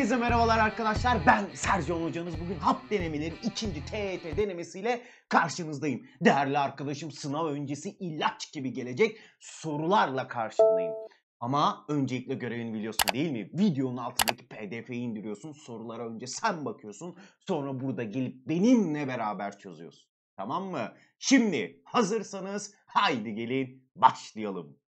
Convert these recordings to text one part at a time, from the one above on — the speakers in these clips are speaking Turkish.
Herkese merhabalar arkadaşlar. Ben Sergio Hocanız. Bugün hap denemenin ikinci TET denemesiyle karşınızdayım. Değerli arkadaşım sınav öncesi ilaç gibi gelecek sorularla karşındayım. Ama öncelikle görevini biliyorsun değil mi? Videonun altındaki pdf'yi indiriyorsun. Sorulara önce sen bakıyorsun. Sonra burada gelip benimle beraber çözüyorsun. Tamam mı? Şimdi hazırsanız haydi gelin başlayalım.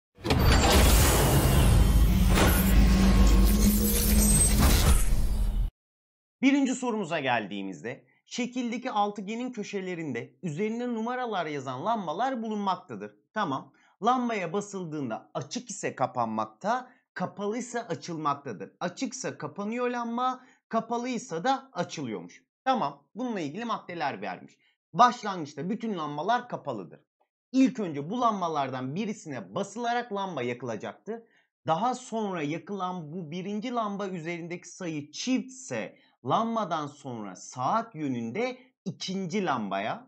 Birinci sorumuza geldiğimizde şekildeki altıgenin köşelerinde üzerine numaralar yazan lambalar bulunmaktadır. Tamam. Lambaya basıldığında açık ise kapanmakta, kapalı ise açılmaktadır. Açıksa kapanıyor lamba, kapalıysa da açılıyormuş. Tamam. Bununla ilgili maddeler vermiş. Başlangıçta bütün lambalar kapalıdır. İlk önce bu lambalardan birisine basılarak lamba yakılacaktı. Daha sonra yakılan bu birinci lamba üzerindeki sayı çiftse Lambadan sonra saat yönünde ikinci lambaya,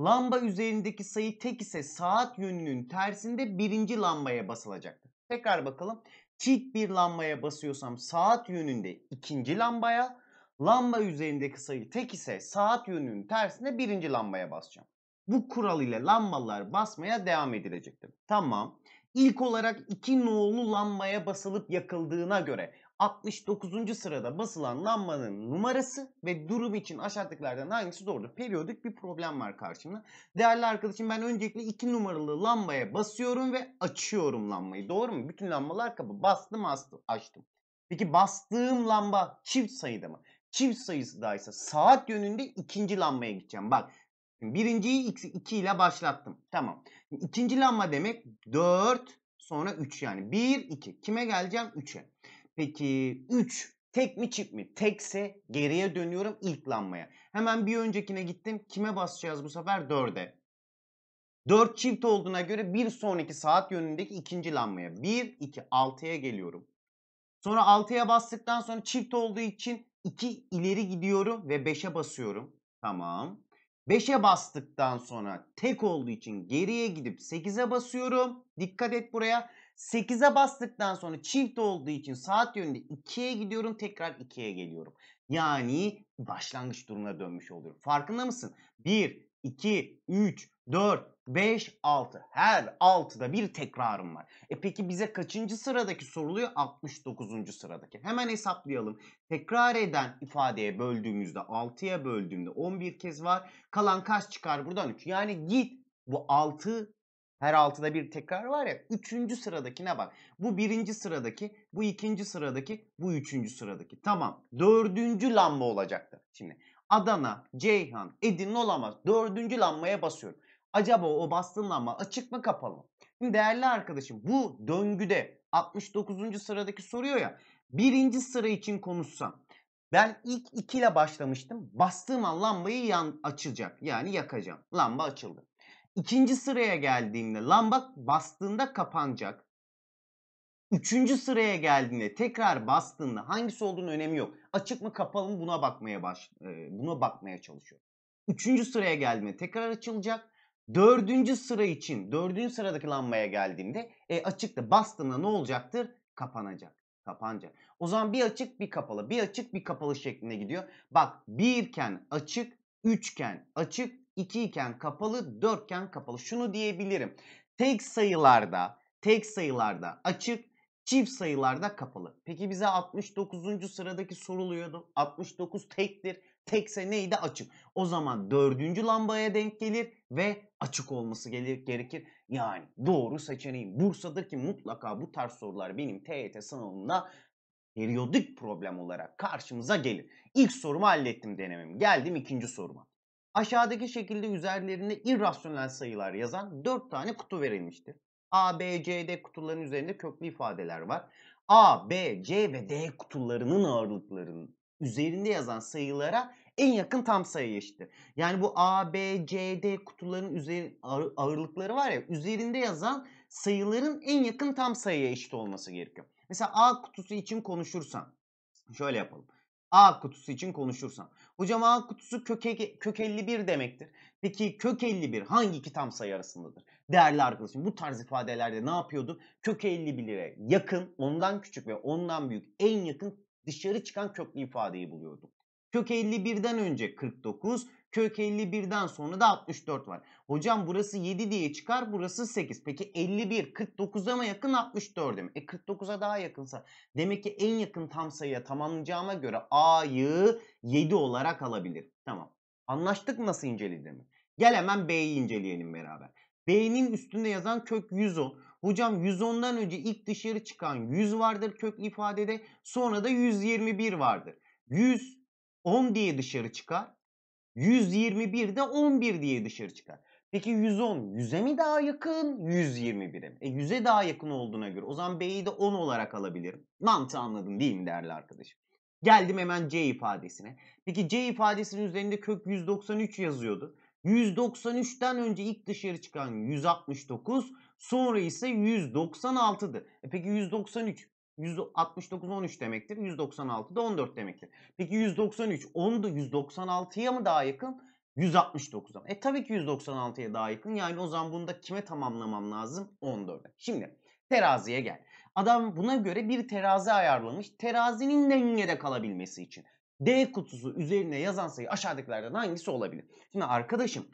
lamba üzerindeki sayı tek ise saat yönünün tersinde birinci lambaya basılacaktır. Tekrar bakalım. Çift bir lambaya basıyorsam saat yönünde ikinci lambaya, lamba üzerindeki sayı tek ise saat yönünün tersinde birinci lambaya basacağım. Bu kural ile lambalar basmaya devam edilecektir. Tamam. İlk olarak iki nolu lambaya basılıp yakıldığına göre 69. sırada basılan lambanın numarası ve durum için aşağıdakilerden hangisi doğrudur? Periyodik bir problem var karşımda. Değerli arkadaşım ben öncelikle 2 numaralı lambaya basıyorum ve açıyorum lambayı. Doğru mu? Bütün lambalar kapı. Bastım astım, açtım. Peki bastığım lamba çift sayıda mı? Çift sayısı daysa saat yönünde ikinci lambaya gideceğim. Bak birinciyi x 2 ile başlattım. Tamam. İkinci lamba demek 4 sonra 3 yani. 1, 2. Kime geleceğim? 3'e. Peki 3 tek mi çift mi? Tekse geriye dönüyorum ilk lanmaya Hemen bir öncekine gittim. Kime basacağız bu sefer? 4'e. 4 çift olduğuna göre bir sonraki saat yönündeki ikinci lanmaya 1, 2, 6'ya geliyorum. Sonra 6'ya bastıktan sonra çift olduğu için 2 ileri gidiyorum ve 5'e basıyorum. Tamam. 5'e bastıktan sonra tek olduğu için geriye gidip 8'e basıyorum. Dikkat et buraya. 8'e bastıktan sonra çift olduğu için saat yönünde 2'ye gidiyorum tekrar 2'ye geliyorum. Yani başlangıç durumuna dönmüş oluyorum. Farkında mısın? 1, 2, 3, 4, 5, 6. Her 6'da bir tekrarım var. E peki bize kaçıncı sıradaki soruluyor? 69. sıradaki. Hemen hesaplayalım. Tekrar eden ifadeye böldüğümüzde 6'ya böldüğümde 11 kez var. Kalan kaç çıkar buradan? 3. Yani git bu 6 her altıda bir tekrar var ya. Üçüncü sıradakine bak. Bu birinci sıradaki, bu ikinci sıradaki, bu üçüncü sıradaki. Tamam. Dördüncü lamba olacaktır. Şimdi Adana, Ceyhan, Edirne olamaz. Dördüncü lambaya basıyorum. Acaba o bastığın lamba açık mı kapalı mı? Şimdi değerli arkadaşım bu döngüde 69. sıradaki soruyor ya. Birinci sıra için konuşsam. Ben ilk 2 ile başlamıştım. Bastığım an lambayı yan açacak. Yani yakacağım. Lamba açıldı. İkinci sıraya geldiğinde lambak bastığında kapanacak. Üçüncü sıraya geldiğinde tekrar bastığında hangisi olduğunu önemi yok. Açık mı kapalı mı buna bakmaya baş, e, buna bakmaya çalışıyor. Üçüncü sıraya geldiğinde tekrar açılacak. Dördüncü sıra için dördüncü sıradaki lambaya geldiğimde e, açıkta bastığında ne olacaktır? Kapanacak. Kapanacak. O zaman bir açık bir kapalı bir açık bir kapalı şeklinde gidiyor. Bak birken açık, üçken açık, 2 iken kapalı, 4 iken kapalı. Şunu diyebilirim. Tek sayılarda, tek sayılarda açık, çift sayılarda kapalı. Peki bize 69. sıradaki soruluyordu. 69 tektir. Tekse neydi? Açık. O zaman dördüncü lambaya denk gelir ve açık olması gerekir. Yani doğru seçeneğim Bursa'dır ki mutlaka bu tarz sorular benim TYT sınavında periyodik problem olarak karşımıza gelir. İlk sorumu hallettim denemem. Geldim ikinci soruma. Aşağıdaki şekilde üzerlerine irrasyonel sayılar yazan 4 tane kutu verilmiştir. A, B, C, D kutuların üzerinde köklü ifadeler var. A, B, C ve D kutularının ağırlıklarının üzerinde yazan sayılara en yakın tam sayı eşittir. Yani bu A, B, C, D kutuların üzeri, ağırlıkları var ya üzerinde yazan sayıların en yakın tam sayıya eşit olması gerekiyor. Mesela A kutusu için konuşursam şöyle yapalım. A kutusu için konuşursam Hocam A kutusu köke, kök 51 demektir. Peki kök 51 hangi iki tam sayı arasındadır? Değerli arkadaşım bu tarz ifadelerde ne yapıyordu? Kök 51'e yakın, ondan küçük ve ondan büyük en yakın dışarı çıkan köklü ifadeyi buluyorduk. Kök 51'den önce 49, kök 51'den sonra da 64 var. Hocam burası 7 diye çıkar, burası 8. Peki 51 49'a mı yakın 64'e mi? E 49'a daha yakınsa demek ki en yakın tam sayıya tamamlayacağıma göre A'yı 7 olarak alabilir. Tamam. Anlaştık nasıl incelediğimi? Gel hemen B'yi inceleyelim beraber. B'nin üstünde yazan kök 110. Hocam 110'dan önce ilk dışarı çıkan 100 vardır köklü ifadede. Sonra da 121 vardır. 100 10 diye dışarı çıkar. 121 de 11 diye dışarı çıkar. Peki 110 100'e mi daha yakın 121'e mi? E 100'e daha yakın olduğuna göre o zaman B'yi de 10 olarak alabilirim. Mantığı anladın değil mi değerli arkadaşım? Geldim hemen C ifadesine. Peki C ifadesinin üzerinde kök 193 yazıyordu. 193'ten önce ilk dışarı çıkan 169 sonra ise 196'dı. E peki 193 169 13 demektir. 196 da 14 demektir. Peki 193 10 da 196'ya mı daha yakın? 169'a. E tabii ki 196'ya daha yakın. Yani o zaman bunu da kime tamamlamam lazım? 14'e. Şimdi teraziye gel. Adam buna göre bir terazi ayarlamış. Terazinin dengede kalabilmesi için. D kutusu üzerine yazan sayı aşağıdakilerden hangisi olabilir? Şimdi arkadaşım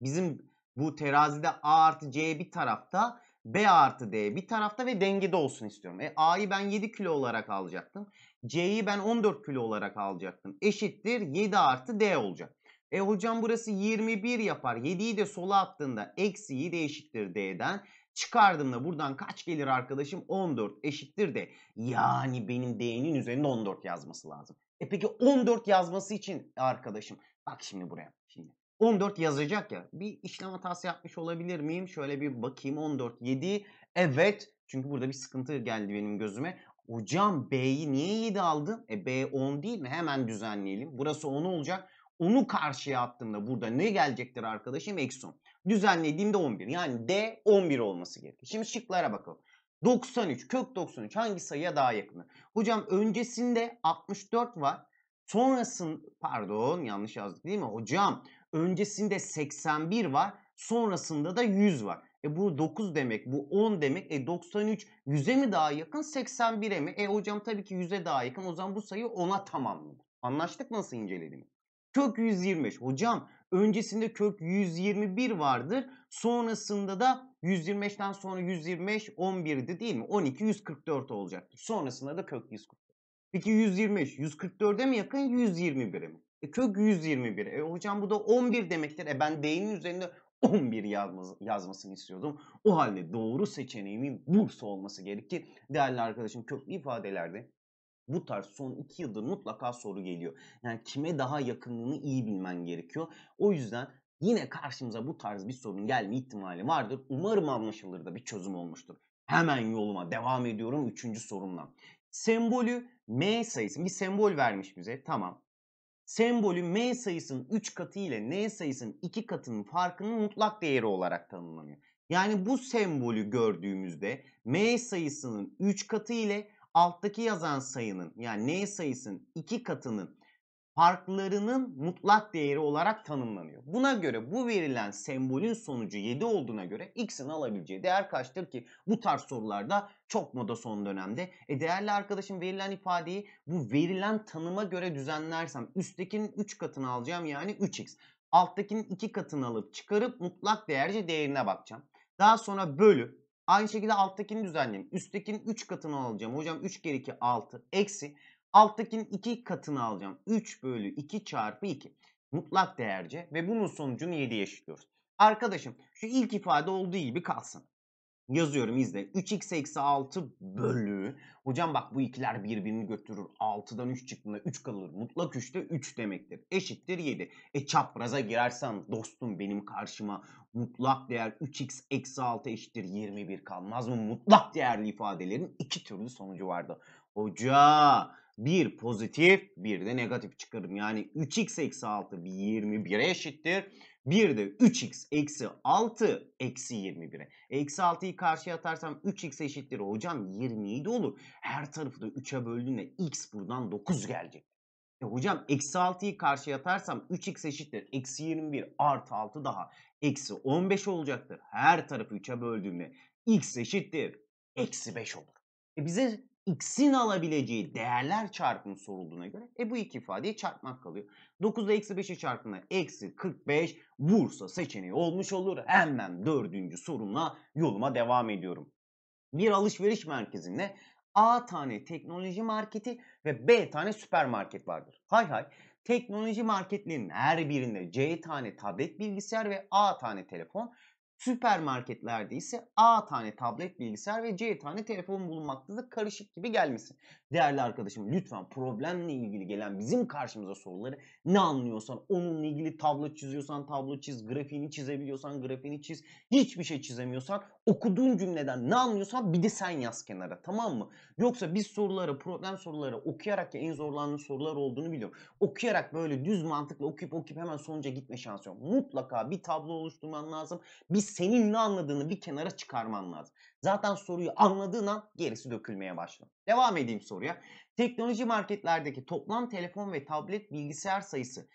bizim bu terazide A artı C bir tarafta B artı D bir tarafta ve dengede olsun istiyorum. E, A'yı ben 7 kilo olarak alacaktım. C'yi ben 14 kilo olarak alacaktım. Eşittir 7 artı D olacak. E hocam burası 21 yapar. 7'yi de sola attığında eksi 7 eşittir D'den. Çıkardığımda buradan kaç gelir arkadaşım? 14 eşittir D. Yani benim D'nin üzerinde 14 yazması lazım. E peki 14 yazması için arkadaşım bak şimdi buraya. Şimdi 14 yazacak ya. Bir işlem hatası yapmış olabilir miyim? Şöyle bir bakayım. 14, 7. Evet. Çünkü burada bir sıkıntı geldi benim gözüme. Hocam B'yi niye 7 aldın? E B 10 değil mi? Hemen düzenleyelim. Burası 10 olacak. Onu karşıya attığımda burada ne gelecektir arkadaşım? Eksi 10. Düzenlediğimde 11. Yani D 11 olması gerekiyor. Şimdi şıklara bakalım. 93, kök 93 hangi sayıya daha yakın? Hocam öncesinde 64 var. Sonrasın pardon yanlış yazdık değil mi? Hocam Öncesinde 81 var. Sonrasında da 100 var. E bu 9 demek, bu 10 demek. E 93 100'e mi daha yakın, 81'e mi? E hocam tabii ki 100'e daha yakın. O zaman bu sayı 10'a tamamlanır. Anlaştık nasıl incelediğimi? Kök 125. Hocam öncesinde kök 121 vardır. Sonrasında da 125'ten sonra 125 11'di değil mi? 12 144 olacaktır. Sonrasında da kök 144. Peki 125 144'e mi yakın 121'e mi? E kök 121. E hocam bu da 11 demektir. E ben D'nin üzerinde 11 yazmaz, yazmasını istiyordum. O halde doğru seçeneğimin Bursa olması gerekir. Değerli arkadaşım köklü ifadelerde bu tarz son 2 yıldır mutlaka soru geliyor. Yani kime daha yakınlığını iyi bilmen gerekiyor. O yüzden yine karşımıza bu tarz bir sorun gelme ihtimali vardır. Umarım anlaşılır da bir çözüm olmuştur. Hemen yoluma devam ediyorum 3. sorumla. Sembolü M sayısı bir sembol vermiş bize tamam sembolü m sayısının 3 katı ile n sayısının 2 katının farkının mutlak değeri olarak tanımlanıyor. Yani bu sembolü gördüğümüzde m sayısının 3 katı ile alttaki yazan sayının yani n sayısının 2 katının farklarının mutlak değeri olarak tanımlanıyor. Buna göre bu verilen sembolün sonucu 7 olduğuna göre x'in alabileceği değer kaçtır ki bu tarz sorularda çok moda son dönemde. E değerli arkadaşım verilen ifadeyi bu verilen tanıma göre düzenlersem üsttekinin 3 katını alacağım yani 3x. Alttakinin 2 katını alıp çıkarıp mutlak değerce değerine bakacağım. Daha sonra bölü. Aynı şekilde alttakini düzenleyeyim. Üsttekinin 3 katını alacağım. Hocam 3 kere 2 6 eksi Alttakinin 2 katını alacağım. 3 bölü 2 çarpı 2. Mutlak değerce ve bunun sonucunu 7'ye eşitliyoruz. Arkadaşım şu ilk ifade olduğu gibi kalsın. Yazıyorum izle. 3x eksi 6 bölü. Hocam bak bu ikiler birbirini götürür. 6'dan 3 çıktığında 3 kalır. Mutlak 3'te 3 demektir. Eşittir 7. E çapraza girersen dostum benim karşıma mutlak değer 3x eksi 6 eşittir 21 kalmaz mı? Mutlak değerli ifadelerin iki türlü sonucu vardı. Hoca bir pozitif bir de negatif çıkarım. Yani 3x eksi 6 21'e eşittir. Bir de 3x eksi 6 eksi 21'e. Eksi 6'yı karşıya atarsam 3x eşittir. Hocam 27 olur. Her tarafı da 3'e böldüğünde x buradan 9 gelecek. E hocam eksi 6'yı karşıya atarsam 3x eşittir. Eksi 21 artı 6 daha. Eksi 15 olacaktır. Her tarafı 3'e böldüğümde x eşittir. Eksi 5 olur. E bize x'in alabileceği değerler çarpımı sorulduğuna göre e bu iki ifadeyi çarpmak kalıyor. 9'da eksi 5'i çarptığında eksi 45 vursa seçeneği olmuş olur. Hemen dördüncü sorumla yoluma devam ediyorum. Bir alışveriş merkezinde A tane teknoloji marketi ve B tane süpermarket vardır. Hay hay teknoloji marketlerinin her birinde C tane tablet bilgisayar ve A tane telefon Süpermarketlerde ise A tane tablet bilgisayar ve C tane telefon bulunmaktadır. Karışık gibi gelmesin. Değerli arkadaşım lütfen problemle ilgili gelen bizim karşımıza soruları ne anlıyorsan onunla ilgili tablo çiziyorsan tablo çiz, grafiğini çizebiliyorsan grafiğini çiz, hiçbir şey çizemiyorsan okuduğun cümleden ne anlıyorsan bir de sen yaz kenara tamam mı? Yoksa biz soruları problem soruları okuyarak ya en zorlandığın sorular olduğunu biliyorum. Okuyarak böyle düz mantıkla okuyup okuyup hemen sonuca gitme şansı yok. Mutlaka bir tablo oluşturman lazım. Bir senin ne anladığını bir kenara çıkarman lazım. Zaten soruyu anladığın an gerisi dökülmeye başlar. Devam edeyim soruya. Teknoloji marketlerdeki toplam telefon ve tablet bilgisayar sayısı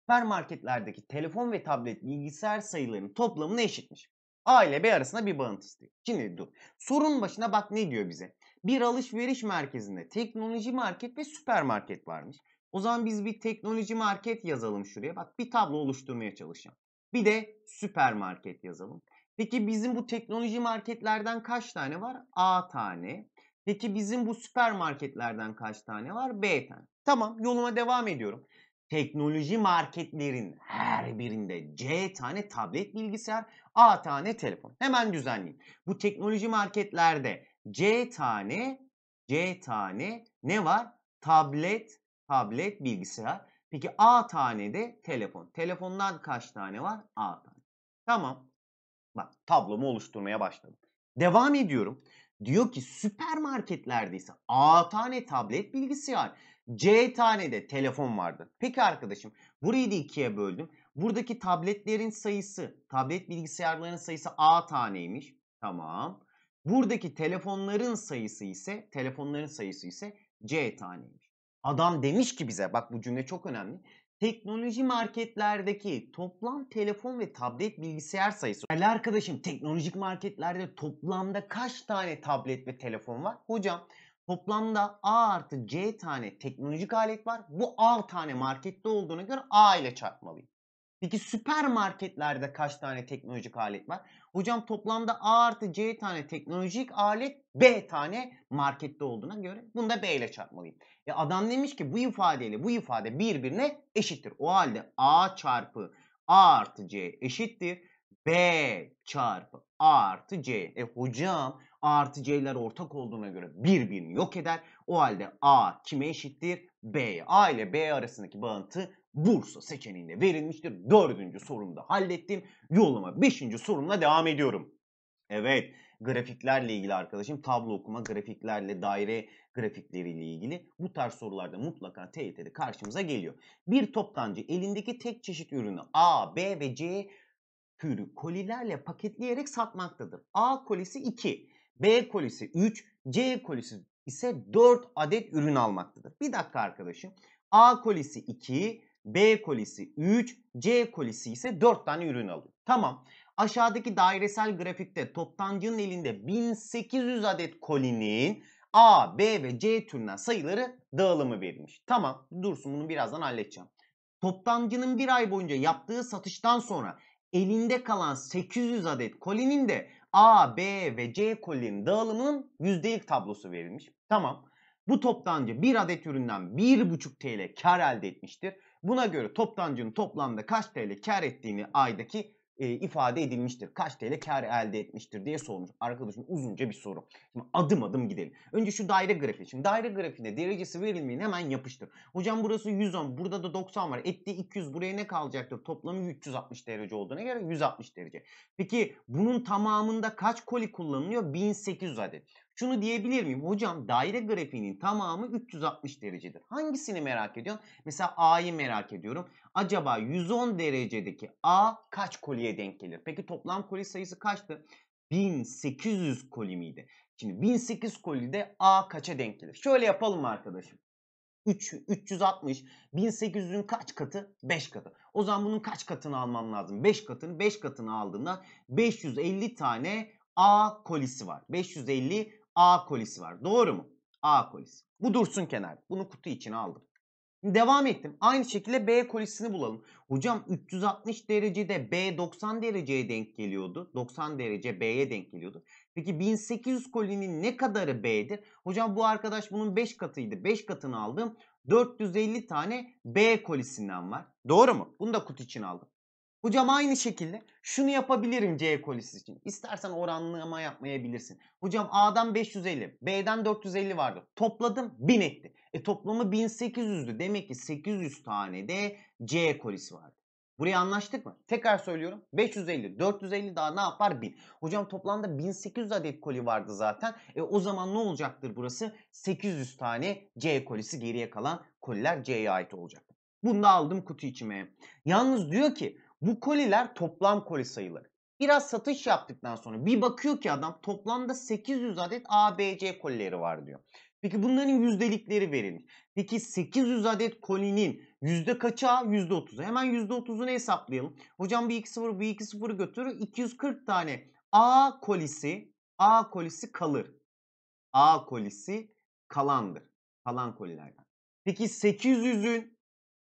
süpermarketlerdeki telefon ve tablet bilgisayar sayılarının toplamına eşitmiş. A ile B arasında bir bağıntı istiyor. Şimdi dur. Sorunun başına bak ne diyor bize. Bir alışveriş merkezinde teknoloji market ve süpermarket varmış. O zaman biz bir teknoloji market yazalım şuraya. Bak bir tablo oluşturmaya çalışacağım. Bir de süpermarket yazalım. Peki bizim bu teknoloji marketlerden kaç tane var? A tane. Peki bizim bu süpermarketlerden kaç tane var? B tane. Tamam yoluma devam ediyorum. Teknoloji marketlerin her birinde C tane tablet bilgisayar, A tane telefon. Hemen düzenleyeyim. Bu teknoloji marketlerde C tane, C tane ne var? Tablet, tablet bilgisayar. Peki A tane de telefon. Telefondan kaç tane var? A tane. Tamam. Bak tablomu oluşturmaya başladım. Devam ediyorum. Diyor ki süpermarketlerdeyse A tane tablet bilgisayar. C tane de telefon vardı. Peki arkadaşım burayı da ikiye böldüm. Buradaki tabletlerin sayısı, tablet bilgisayarların sayısı A taneymiş. Tamam. Buradaki telefonların sayısı ise, telefonların sayısı ise C taneymiş. Adam demiş ki bize bak bu cümle çok önemli. Teknoloji marketlerdeki toplam telefon ve tablet bilgisayar sayısı. Ali arkadaşım teknolojik marketlerde toplamda kaç tane tablet ve telefon var? Hocam toplamda A artı C tane teknolojik alet var. Bu A tane markette olduğuna göre A ile çarpmalıyım. Peki süpermarketlerde kaç tane teknolojik alet var? Hocam toplamda A artı C tane teknolojik alet B tane markette olduğuna göre bunu da B ile çarpmalıyım. E adam demiş ki bu ifadeyle bu ifade birbirine eşittir. O halde A çarpı A artı C eşittir. B çarpı A artı C. E hocam A artı C'ler ortak olduğuna göre birbirini yok eder. O halde A kime eşittir? B. A ile B arasındaki bağıntı Bursa seçeneğinde verilmiştir. Dördüncü sorumda hallettim. Yoluma beşinci sorumla devam ediyorum. Evet grafiklerle ilgili arkadaşım tablo okuma grafiklerle daire grafikleriyle ilgili bu tarz sorularda mutlaka TYT'de karşımıza geliyor. Bir toptancı elindeki tek çeşit ürünü A, B ve C türü kolilerle paketleyerek satmaktadır. A kolisi 2, B kolisi 3, C kolisi ise 4 adet ürün almaktadır. Bir dakika arkadaşım. A kolisi 2, B kolisi 3, C kolisi ise 4 tane ürün alıyor. Tamam. Aşağıdaki dairesel grafikte toptancının elinde 1800 adet kolinin A, B ve C türünden sayıları dağılımı verilmiş. Tamam dursun bunu birazdan halledeceğim. Toptancının bir ay boyunca yaptığı satıştan sonra elinde kalan 800 adet kolinin de A, B ve C kolinin dağılımının yüzdelik tablosu verilmiş. Tamam. Bu toptancı bir adet üründen 1,5 TL kar elde etmiştir. Buna göre toptancının toplamda kaç TL kar ettiğini aydaki e, ifade edilmiştir. Kaç TL kar elde etmiştir diye sormuş. Arkadaşım uzunca bir soru. Şimdi adım adım gidelim. Önce şu daire grafiği. Şimdi daire grafiğinde derecesi verilmeyin hemen yapıştır. Hocam burası 110, burada da 90 var. Etti 200 buraya ne kalacaktır? Toplamı 360 derece olduğuna göre 160 derece. Peki bunun tamamında kaç koli kullanılıyor? 1800 adet. Şunu diyebilir miyim? Hocam daire grafiğinin tamamı 360 derecedir. Hangisini merak ediyorsun? Mesela A'yı merak ediyorum. Acaba 110 derecedeki A kaç koliye denk gelir? Peki toplam koli sayısı kaçtı? 1800 koli miydi? Şimdi 1800 kolide A kaça denk gelir? Şöyle yapalım arkadaşım. 3, 360, 1800'ün kaç katı? 5 katı. O zaman bunun kaç katını almam lazım? 5 katını 5 katını aldığında 550 tane A kolisi var. 550 A kolisi var. Doğru mu? A kolisi. Bu dursun kenar, Bunu kutu içine aldım. Devam ettim. Aynı şekilde B kolisini bulalım. Hocam 360 derecede B 90 dereceye denk geliyordu. 90 derece B'ye denk geliyordu. Peki 1800 kolinin ne kadarı B'dir? Hocam bu arkadaş bunun 5 katıydı. 5 katını aldım. 450 tane B kolisinden var. Doğru mu? Bunu da kutu için aldım. Hocam aynı şekilde şunu yapabilirim C. kolisi için. İstersen oranlama yapmayabilirsin. Hocam A'dan 550, B'den 450 vardı. Topladım 1000 etti. E toplamı 1800'dü. Demek ki 800 tane de C. kolisi vardı. Burayı anlaştık mı? Tekrar söylüyorum. 550, 450 daha ne yapar? 1000. Hocam toplamda 1800 adet koli vardı zaten. E o zaman ne olacaktır burası? 800 tane C kolisi geriye kalan koliler C'ye ait olacak. Bunu da aldım kutu içime. Yalnız diyor ki bu koliler toplam koli sayıları. Biraz satış yaptıktan sonra bir bakıyor ki adam toplamda 800 adet ABC kolileri var diyor. Peki bunların yüzdelikleri verilmiş. Peki 800 adet kolinin yüzde kaça? Yüzde 30'u. Hemen yüzde 30'unu hesaplayalım. Hocam bir iki sıfır bir iki sıfır götürür. 240 tane A kolisi A kolisi kalır. A kolisi kalandır. Kalan kolilerden. Peki 800'ün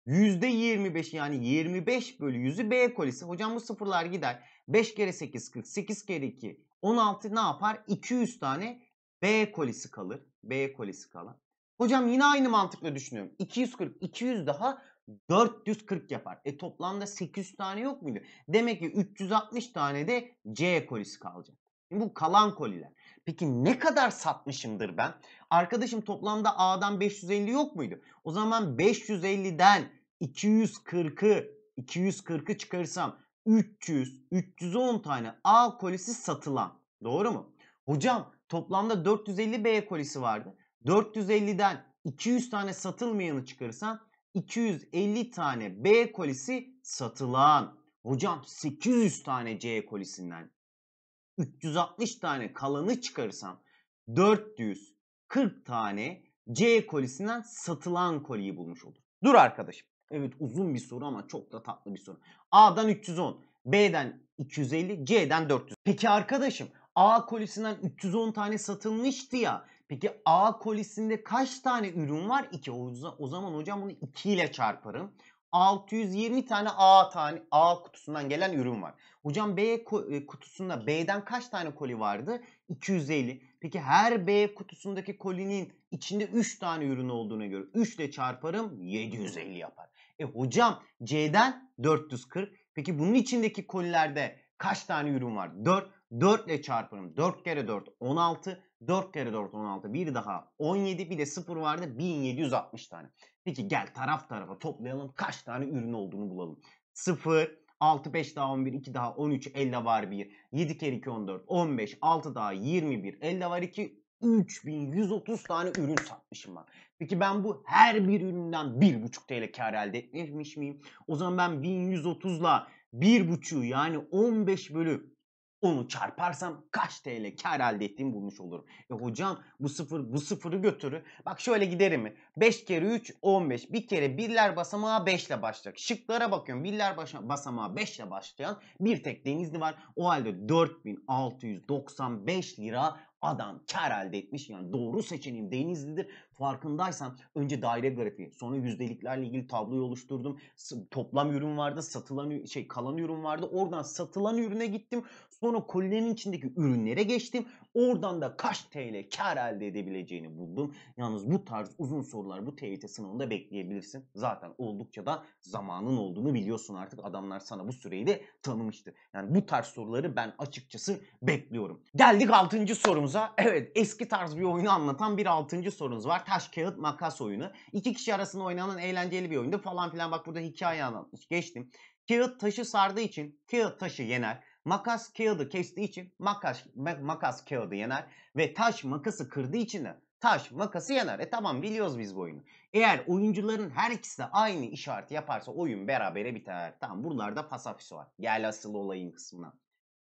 %25 yani 25 bölü 100'ü B kolisi. Hocam bu sıfırlar gider. 5 kere 8 40, 8 kere 2 16 ne yapar? 200 tane B kolisi kalır. B kolisi kalan Hocam yine aynı mantıkla düşünüyorum. 240, 200 daha 440 yapar. E toplamda 800 tane yok muydu? Demek ki 360 tane de C kolisi kalacak. Şimdi bu kalan koliler. Peki ne kadar satmışımdır ben? Arkadaşım toplamda A'dan 550 yok muydu? O zaman 550'den 240'ı 240'ı çıkarırsam 300, 310 tane A kolisi satılan. Doğru mu? Hocam toplamda 450 B kolisi vardı. 450'den 200 tane satılmayanı çıkarırsan 250 tane B kolisi satılan. Hocam 800 tane C kolisinden 360 tane kalanı çıkarırsam 440 tane C kolisinden satılan koliyi bulmuş olur. Dur arkadaşım. Evet uzun bir soru ama çok da tatlı bir soru. A'dan 310, B'den 250, C'den 400. Peki arkadaşım A kolisinden 310 tane satılmıştı ya. Peki A kolisinde kaç tane ürün var? 2. O zaman hocam bunu 2 ile çarparım. 620 tane A tane A kutusundan gelen ürün var. Hocam B e, kutusunda B'den kaç tane koli vardı? 250. Peki her B kutusundaki kolinin içinde 3 tane ürün olduğuna göre 3 ile çarparım 750 yapar. E hocam C'den 440. Peki bunun içindeki kolilerde kaç tane ürün var? 4. 4 ile çarpalım. 4 kere 4 16. 4 kere 4 16. Bir daha 17. Bir de 0 vardı. 1760 tane. Peki gel taraf tarafa toplayalım. Kaç tane ürün olduğunu bulalım. 0, 6, 5 daha 11, 2 daha 13, 50 var 1. 7 kere 2, 14, 15, 6 daha 21, 50 var 2, 3130 tane ürün satmışım ben. Peki ben bu her bir üründen 1,5 TL kar elde etmemiş miyim? O zaman ben 1.130 1130'la 1,5 yani 15 bölü onu çarparsam kaç TL kar elde ettiğimi bulmuş olurum. E hocam bu sıfır bu sıfırı götürü. Bak şöyle giderim mi? 5 kere 3 15. Bir kere birler basamağı 5 ile başlayacak. Şıklara bakıyorum. Birler basamağı 5 ile başlayan bir tek denizli var. O halde 4695 lira Adam kar elde etmiş. Yani doğru seçeneğim Denizli'dir. Farkındaysan önce daire grafiği, sonra yüzdeliklerle ilgili tabloyu oluşturdum. Toplam ürün vardı, satılan şey kalan ürün vardı. Oradan satılan ürüne gittim. Sonra kolilerin içindeki ürünlere geçtim. Oradan da kaç TL kar elde edebileceğini buldum. Yalnız bu tarz uzun sorular bu TYT sınavında bekleyebilirsin. Zaten oldukça da zamanın olduğunu biliyorsun artık. Adamlar sana bu süreyi de tanımıştı. Yani bu tarz soruları ben açıkçası bekliyorum. Geldik 6. sorumuza. Evet eski tarz bir oyunu anlatan bir 6. sorumuz var taş kağıt makas oyunu. İki kişi arasında oynanan eğlenceli bir oyundu falan filan. Bak burada hikaye anlatmış. Geçtim. Kağıt taşı sardığı için kağıt taşı yener. Makas kağıdı kestiği için makas makas kağıdı yener ve taş makası kırdığı için de taş makası yener. E tamam biliyoruz biz bu oyunu. Eğer oyuncuların her ikisi de aynı işareti yaparsa oyun berabere biter. Tamam buralarda pasafisi var. Gel asıl olayın kısmına.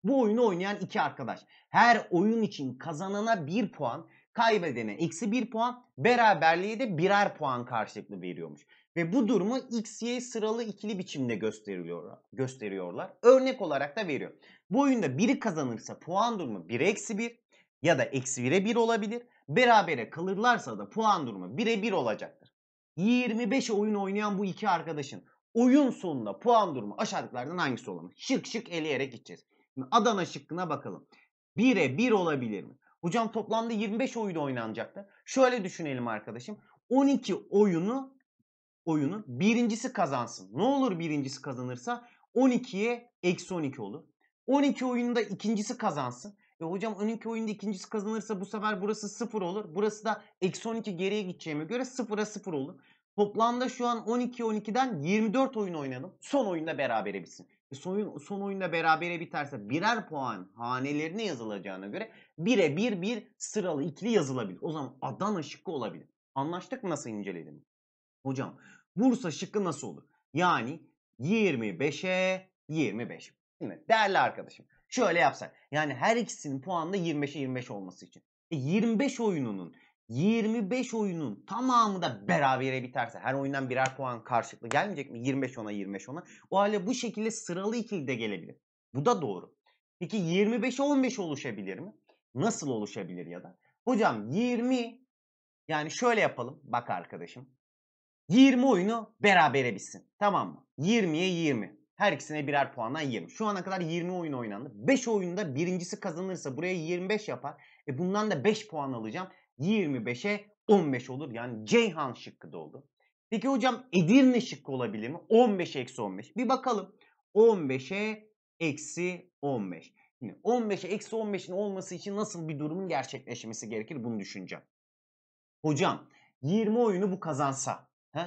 Bu oyunu oynayan iki arkadaş. Her oyun için kazanana bir puan, kaybedene eksi 1 puan, beraberliğe de birer puan karşılıklı veriyormuş. Ve bu durumu x, y sıralı ikili biçimde gösteriyor, gösteriyorlar. Örnek olarak da veriyor. Bu oyunda biri kazanırsa puan durumu 1 eksi 1 ya da eksi 1'e 1 olabilir. Berabere kalırlarsa da puan durumu 1'e 1 olacaktır. 25 oyun oynayan bu iki arkadaşın oyun sonunda puan durumu aşağıdakilerden hangisi olamaz? Şık şık eleyerek gideceğiz. Şimdi Adana şıkkına bakalım. 1'e 1 olabilir mi? Hocam toplamda 25 oyun oynanacaktı. Şöyle düşünelim arkadaşım. 12 oyunu oyunu birincisi kazansın. Ne olur birincisi kazanırsa 12'ye eksi 12 olur. 12 oyunda ikincisi kazansın. E hocam 12 oyunda ikincisi kazanırsa bu sefer burası 0 olur. Burası da eksi 12 geriye gideceğime göre 0'a 0 olur. Toplamda şu an 12-12'den 24 oyun oynadım. Son oyunda berabere bitsin. E, son, son oyunda berabere biterse birer puan hanelerine yazılacağına göre bire bir bir sıralı ikili yazılabilir. O zaman Adana şıkkı olabilir. Anlaştık mı nasıl inceledim? Hocam Bursa şıkkı nasıl olur? Yani 25'e 25. Değil mi? Değerli arkadaşım şöyle yapsak. Yani her ikisinin puanında 25'e 25 olması için. E 25 oyununun 25 oyunun tamamı da berabere biterse her oyundan birer puan karşılıklı gelmeyecek mi? 25 ona 25 ona. O hale bu şekilde sıralı ikili de gelebilir. Bu da doğru. Peki 25 15 oluşabilir mi? Nasıl oluşabilir ya da? Hocam 20 yani şöyle yapalım. Bak arkadaşım. 20 oyunu berabere bitsin. Tamam mı? 20'ye 20. Her ikisine birer puandan 20. Şu ana kadar 20 oyun oynandı. 5 oyunda birincisi kazanırsa buraya 25 yapar. E bundan da 5 puan alacağım. 25'e 15 olur. Yani Ceyhan şıkkı da oldu. Peki hocam Edirne şıkkı olabilir mi? 15 eksi 15. Bir bakalım. 15'e eksi 15. Şimdi 15'e eksi 15'in olması için nasıl bir durumun gerçekleşmesi gerekir bunu düşüneceğim. Hocam 20 oyunu bu kazansa. He?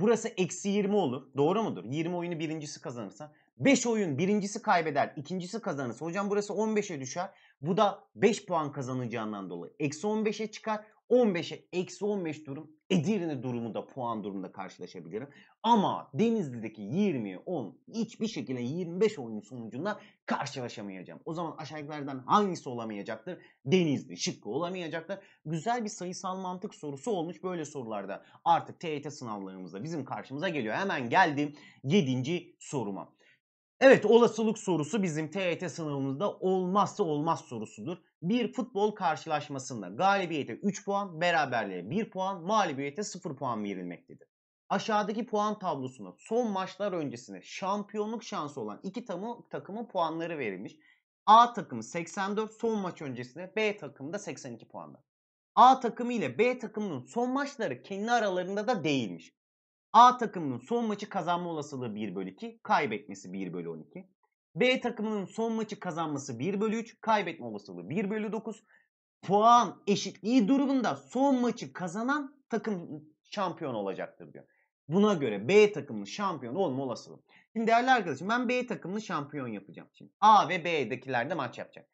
Burası eksi 20 olur. Doğru mudur? 20 oyunu birincisi kazanırsa. 5 oyun birincisi kaybeder, ikincisi kazanırsa hocam burası 15'e düşer. Bu da 5 puan kazanacağından dolayı eksi 15'e çıkar. 15'e eksi 15 durum Edirne durumu da puan durumunda karşılaşabilirim. Ama Denizli'deki 20'ye 10 hiçbir şekilde 25 oyunun sonucunda karşılaşamayacağım. O zaman aşağıdakilerden hangisi olamayacaktır? Denizli şıkkı olamayacaktır. Güzel bir sayısal mantık sorusu olmuş böyle sorularda. Artık TET sınavlarımızda bizim karşımıza geliyor. Hemen geldim 7. soruma. Evet olasılık sorusu bizim TET sınavımızda olmazsa olmaz sorusudur. Bir futbol karşılaşmasında galibiyete 3 puan, beraberliğe 1 puan, mağlubiyete 0 puan verilmektedir. Aşağıdaki puan tablosuna son maçlar öncesine şampiyonluk şansı olan iki tamı, takımın puanları verilmiş. A takımı 84 son maç öncesine B takımı da 82 puanda. A takımı ile B takımının son maçları kendi aralarında da değilmiş. A takımının son maçı kazanma olasılığı 1 bölü 2, kaybetmesi 1 bölü 12. B takımının son maçı kazanması 1 bölü 3, kaybetme olasılığı 1 bölü 9. Puan eşitliği durumunda son maçı kazanan takım şampiyon olacaktır diyor. Buna göre B takımının şampiyon olma olasılığı. Şimdi değerli arkadaşım ben B takımını şampiyon yapacağım. Şimdi A ve B'dekilerde maç yapacak.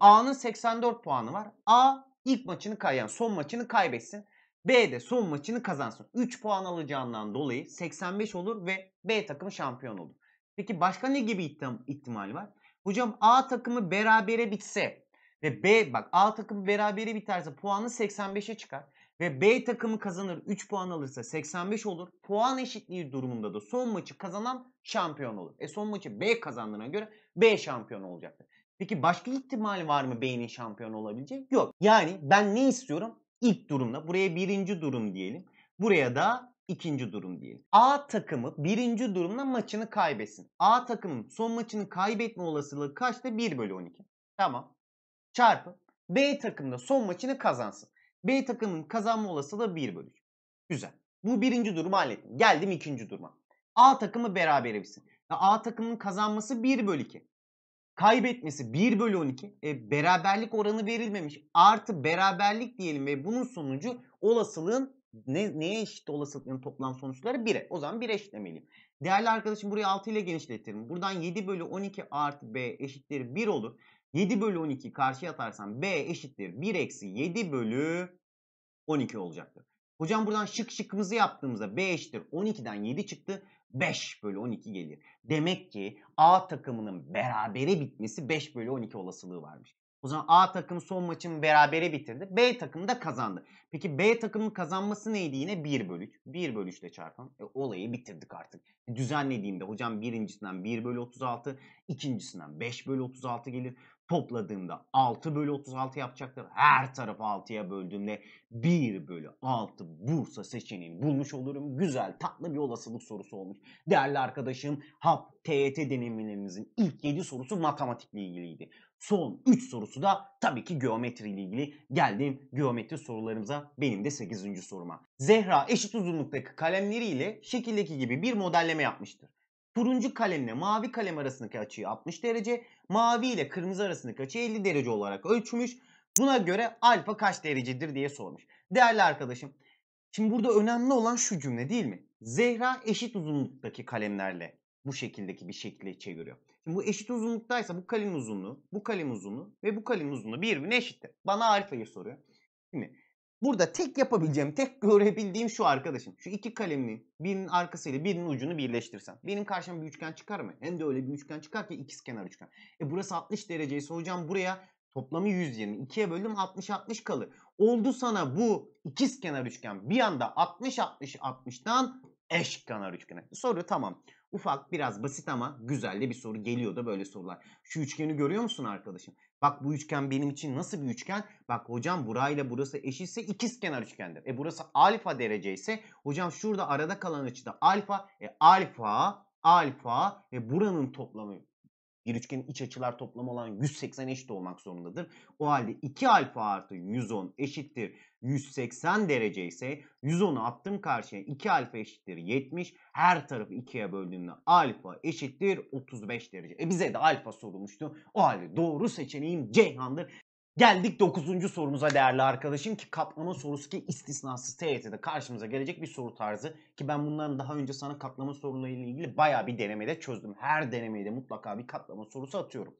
A'nın 84 puanı var. A ilk maçını kayan son maçını kaybetsin. B de son maçını kazansın. 3 puan alacağından dolayı 85 olur ve B takımı şampiyon olur. Peki başka ne gibi ihtim ihtimali var? Hocam A takımı berabere bitse ve B bak A takımı berabere biterse puanı 85'e çıkar ve B takımı kazanır 3 puan alırsa 85 olur. Puan eşitliği durumunda da son maçı kazanan şampiyon olur. E son maçı B kazandığına göre B şampiyon olacaktır. Peki başka ihtimal var mı B'nin şampiyon olabileceği? Yok. Yani ben ne istiyorum? ilk durumla buraya birinci durum diyelim. Buraya da ikinci durum diyelim. A takımı birinci durumla maçını kaybetsin. A takımın son maçını kaybetme olasılığı kaçta? 1 bölü 12. Tamam. Çarpı. B takım da son maçını kazansın. B takımın kazanma olasılığı 1 bölü 3. Güzel. Bu birinci durumu hallettim. Geldim ikinci duruma. A takımı berabere bitsin. A takımın kazanması 1 bölü 2 kaybetmesi 1 bölü 12 e, beraberlik oranı verilmemiş artı beraberlik diyelim ve bunun sonucu olasılığın ne, neye eşit olasılığın toplam sonuçları 1'e. O zaman 1'e eşitlemeliyim. Değerli arkadaşım burayı 6 ile genişletirim. Buradan 7 bölü 12 artı b eşittir 1 olur. 7 bölü 12 karşıya atarsam b eşittir 1 eksi 7 bölü 12 olacaktır. Hocam buradan şık şıkkımızı yaptığımızda b eşittir 12'den 7 çıktı. 5 bölü 12 gelir. Demek ki A takımının berabere bitmesi 5 bölü 12 olasılığı varmış. O zaman A takım son maçını berabere bitirdi. B takım da kazandı. Peki B takımın kazanması neydi yine? 1 bölü 3. 1 bölü 3 ile çarpan. E, olayı bitirdik artık. Düzenlediğimde hocam birincisinden 1 bölü 36, ikincisinden 5 bölü 36 gelir topladığımda 6 bölü 36 yapacaktır. Her tarafı 6'ya böldüğümde 1 bölü 6 Bursa seçeneğini bulmuş olurum. Güzel tatlı bir olasılık sorusu olmuş. Değerli arkadaşım HAP TYT denemelerimizin ilk 7 sorusu matematikle ilgiliydi. Son 3 sorusu da tabii ki geometri ile ilgili. Geldiğim geometri sorularımıza benim de 8. soruma. Zehra eşit uzunluktaki kalemleriyle şekildeki gibi bir modelleme yapmıştır. Turuncu kalemle mavi kalem arasındaki açıyı 60 derece, mavi ile kırmızı arasındaki açıyı 50 derece olarak ölçmüş. Buna göre alfa kaç derecedir diye sormuş. Değerli arkadaşım, şimdi burada önemli olan şu cümle değil mi? Zehra eşit uzunluktaki kalemlerle bu şekildeki bir şekilde çeviriyor. Şimdi bu eşit uzunluktaysa bu kalem uzunluğu, bu kalem uzunluğu ve bu kalem uzunluğu birbirine eşittir. Bana alfayı soruyor. Şimdi Burada tek yapabileceğim, tek görebildiğim şu arkadaşım. Şu iki kalemi birinin arkasıyla birinin ucunu birleştirsem. Benim karşıma bir üçgen çıkar mı? Hem de öyle bir üçgen çıkar ki ikiz kenar üçgen. E burası 60 dereceyi soracağım. Buraya toplamı 120. 2'ye böldüm 60 60 kalır. Oldu sana bu ikiz kenar üçgen. Bir anda 60 60 60'tan kenar üçgene. Soru tamam. Ufak biraz basit ama güzel de bir soru geliyor da böyle sorular. Şu üçgeni görüyor musun arkadaşım? Bak bu üçgen benim için nasıl bir üçgen? Bak hocam burayla burası eşitse ikizkenar üçgendir. E burası alfa derece ise hocam şurada arada kalan açıda alfa, e alfa, alfa ve buranın toplamı bir üçgenin iç açılar toplamı olan 180 eşit olmak zorundadır. O halde 2 alfa artı 110 eşittir 180 derece ise 110'u attım karşıya 2 alfa eşittir 70. Her tarafı 2'ye böldüğümde alfa eşittir 35 derece. E bize de alfa sorulmuştu. O halde doğru seçeneğim Ceyhan'dır. Geldik 9. sorumuza değerli arkadaşım ki katlama sorusu ki istisnasız TYT'de karşımıza gelecek bir soru tarzı ki ben bunların daha önce sana katlama sorunlarıyla ilgili baya bir denemede çözdüm. Her denemede mutlaka bir katlama sorusu atıyorum.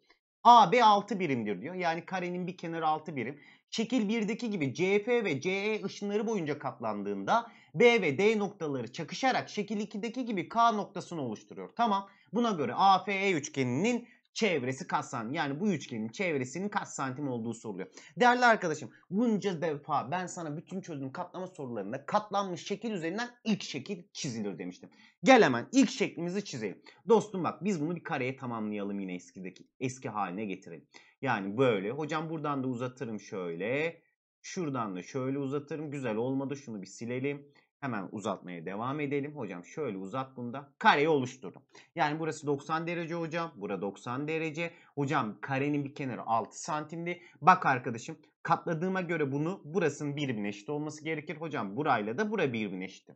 AB 6 birimdir diyor. Yani karenin bir kenarı 6 birim. Şekil 1'deki gibi CF ve CE ışınları boyunca katlandığında B ve D noktaları çakışarak şekil 2'deki gibi K noktasını oluşturuyor. Tamam. Buna göre AFE üçgeninin çevresi kaç santim? Yani bu üçgenin çevresinin kaç santim olduğu soruluyor. Değerli arkadaşım bunca defa ben sana bütün çözüm katlama sorularında katlanmış şekil üzerinden ilk şekil çizilir demiştim. Gel hemen ilk şeklimizi çizelim. Dostum bak biz bunu bir kareye tamamlayalım yine eskideki eski haline getirelim. Yani böyle hocam buradan da uzatırım şöyle. Şuradan da şöyle uzatırım. Güzel olmadı şunu bir silelim. Hemen uzatmaya devam edelim. Hocam şöyle uzat bunda. Kareyi oluşturdum. Yani burası 90 derece hocam. Bura 90 derece. Hocam karenin bir kenarı 6 santimdi. Bak arkadaşım katladığıma göre bunu burasının birbirine eşit olması gerekir. Hocam burayla da bura birbirine eşit.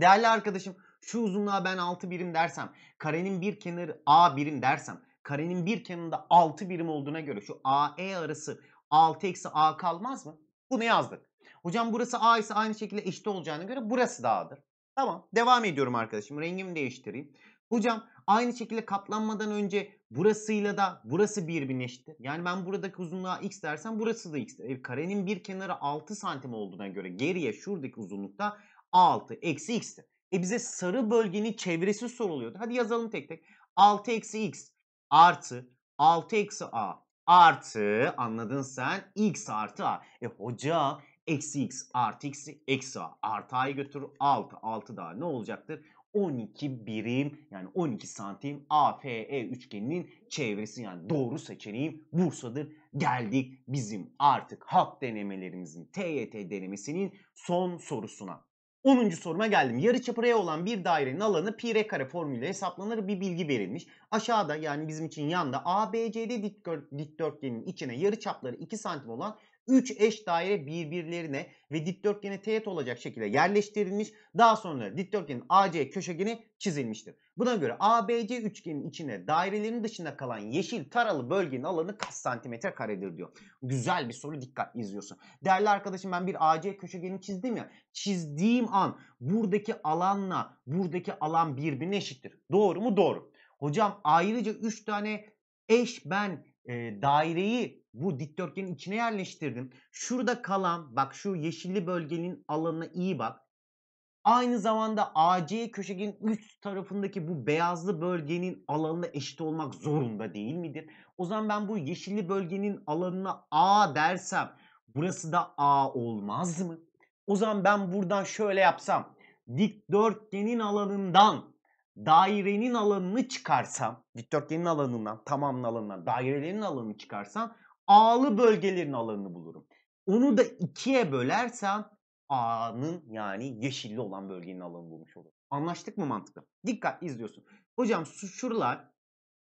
Değerli arkadaşım şu uzunluğa ben 6 birim dersem karenin bir kenarı A birim dersem karenin bir kenarında 6 birim olduğuna göre şu AE arası 6 eksi A kalmaz mı? Bunu yazdık. Hocam burası A ise aynı şekilde eşit olacağına göre burası da A'dır. Tamam devam ediyorum arkadaşım rengimi değiştireyim. Hocam aynı şekilde katlanmadan önce burasıyla da burası birbirine eşittir. Yani ben buradaki uzunluğa x dersem burası da x. E, karenin bir kenarı 6 santim olduğuna göre geriye şuradaki uzunlukta 6 eksi x'tir. E bize sarı bölgenin çevresi soruluyordu. Hadi yazalım tek tek. 6 eksi x artı 6 eksi a artı anladın sen x artı a. E hocam Eksi x artı x'i eksi a artı a'yı götürür. 6 6 daha ne olacaktır? 12 birim yani 12 santim AFE üçgeninin çevresi yani doğru seçeneğim Bursa'dır. Geldik bizim artık hak denemelerimizin TYT denemesinin son sorusuna. 10. soruma geldim. Yarıçapı R olan bir dairenin alanı pi r kare formülüyle hesaplanır bir bilgi verilmiş. Aşağıda yani bizim için yanda ABCD dikdörtgenin içine yarıçapları 2 santim olan 3 eş daire birbirlerine ve dikdörtgene teğet olacak şekilde yerleştirilmiş. Daha sonra dikdörtgenin AC köşegeni çizilmiştir. Buna göre ABC üçgenin içine dairelerin dışında kalan yeşil taralı bölgenin alanı kaç santimetre karedir diyor. Güzel bir soru Dikkat izliyorsun. Değerli arkadaşım ben bir AC köşegeni çizdim ya. Çizdiğim an buradaki alanla buradaki alan birbirine eşittir. Doğru mu? Doğru. Hocam ayrıca 3 tane eş ben e, daireyi bu dikdörtgenin içine yerleştirdim. Şurada kalan bak şu yeşilli bölgenin alanına iyi bak. Aynı zamanda AC köşegenin üst tarafındaki bu beyazlı bölgenin alanına eşit olmak zorunda değil midir? O zaman ben bu yeşilli bölgenin alanına A dersem burası da A olmaz mı? O zaman ben buradan şöyle yapsam dikdörtgenin alanından dairenin alanını çıkarsam, dikdörtgenin alanından, tamamın alanından dairelerin alanını çıkarsam A'lı bölgelerin alanını bulurum. Onu da ikiye bölersem A'nın yani yeşilli olan bölgenin alanını bulmuş olurum. Anlaştık mı mantıklı? Dikkat izliyorsun. Hocam şuralar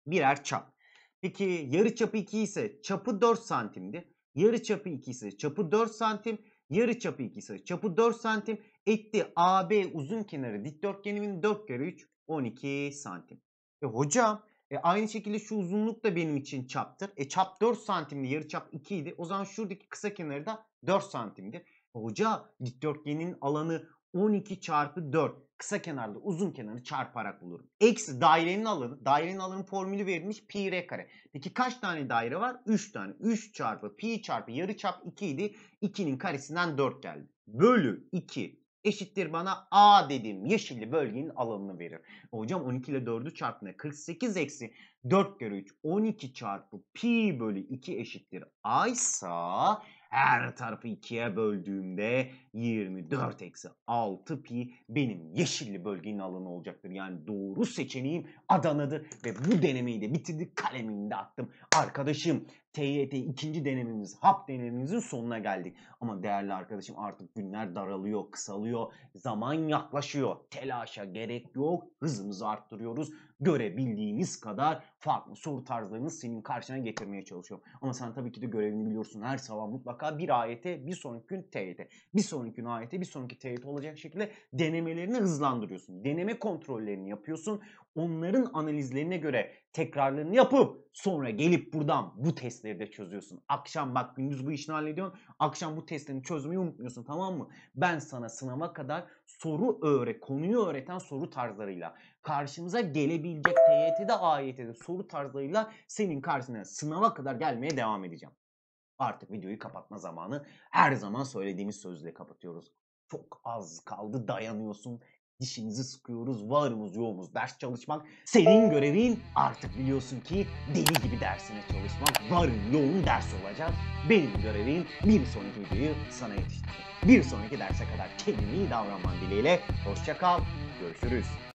birer çap. Peki yarı çapı 2 ise çapı 4 santimdi. Yarı çapı 2 ise çapı 4 santim. Yarı çapı 2 ise çapı 4 santim etti AB uzun kenarı dikdörtgenimin 4 kere 3 12 santim. E hocam e aynı şekilde şu uzunluk da benim için çaptır. E çap 4 santimdi yarıçap 2 idi. O zaman şuradaki kısa kenarı da 4 santimdir. E, hoca dikdörtgenin alanı 12 çarpı 4 kısa kenarla uzun kenarı çarparak bulurum. Eksi dairenin alanı. Dairenin alanı formülü verilmiş pi r kare. Peki kaç tane daire var? 3 tane. 3 çarpı pi çarpı yarıçap 2 idi. 2'nin karesinden 4 geldi. Bölü 2 eşittir bana A dediğim yeşilli bölgenin alanını verir. Hocam 12 ile 4'ü çarptığında 48 eksi 4 kere 3 12 çarpı pi bölü 2 eşittir A ise her tarafı 2'ye böldüğümde 24 eksi 6 pi benim yeşilli bölgenin alanı olacaktır. Yani doğru seçeneğim Adana'dır ve bu denemeyi de bitirdik kalemini de attım. Arkadaşım TYT ikinci denememiz, hap denememizin sonuna geldik. Ama değerli arkadaşım artık günler daralıyor, kısalıyor, zaman yaklaşıyor. Telaşa gerek yok, hızımızı arttırıyoruz. Görebildiğiniz kadar farklı soru tarzlarını senin karşına getirmeye çalışıyorum. Ama sen tabii ki de görevini biliyorsun. Her sabah mutlaka bir ayete, bir sonraki gün TYT, bir sonraki gün ayete, bir sonraki TYT olacak şekilde denemelerini hızlandırıyorsun. Deneme kontrollerini yapıyorsun onların analizlerine göre tekrarlarını yapıp sonra gelip buradan bu testleri de çözüyorsun. Akşam bak gündüz bu işini hallediyorsun. Akşam bu testlerini çözmeyi unutmuyorsun tamam mı? Ben sana sınava kadar soru öğre, konuyu öğreten soru tarzlarıyla karşımıza gelebilecek TYT'de, AYT'de soru tarzlarıyla senin karşısına sınava kadar gelmeye devam edeceğim. Artık videoyu kapatma zamanı. Her zaman söylediğimiz sözle kapatıyoruz. Çok az kaldı dayanıyorsun. Dişimizi sıkıyoruz, varımız yoğumuz ders çalışmak. Senin görevin artık biliyorsun ki deli gibi dersine çalışmak. Varın yoğun ders olacak. Benim görevim bir sonraki videoyu sana yetiştirmek. Bir sonraki derse kadar kendini iyi davranman dileğiyle. Hoşça kal. Görüşürüz.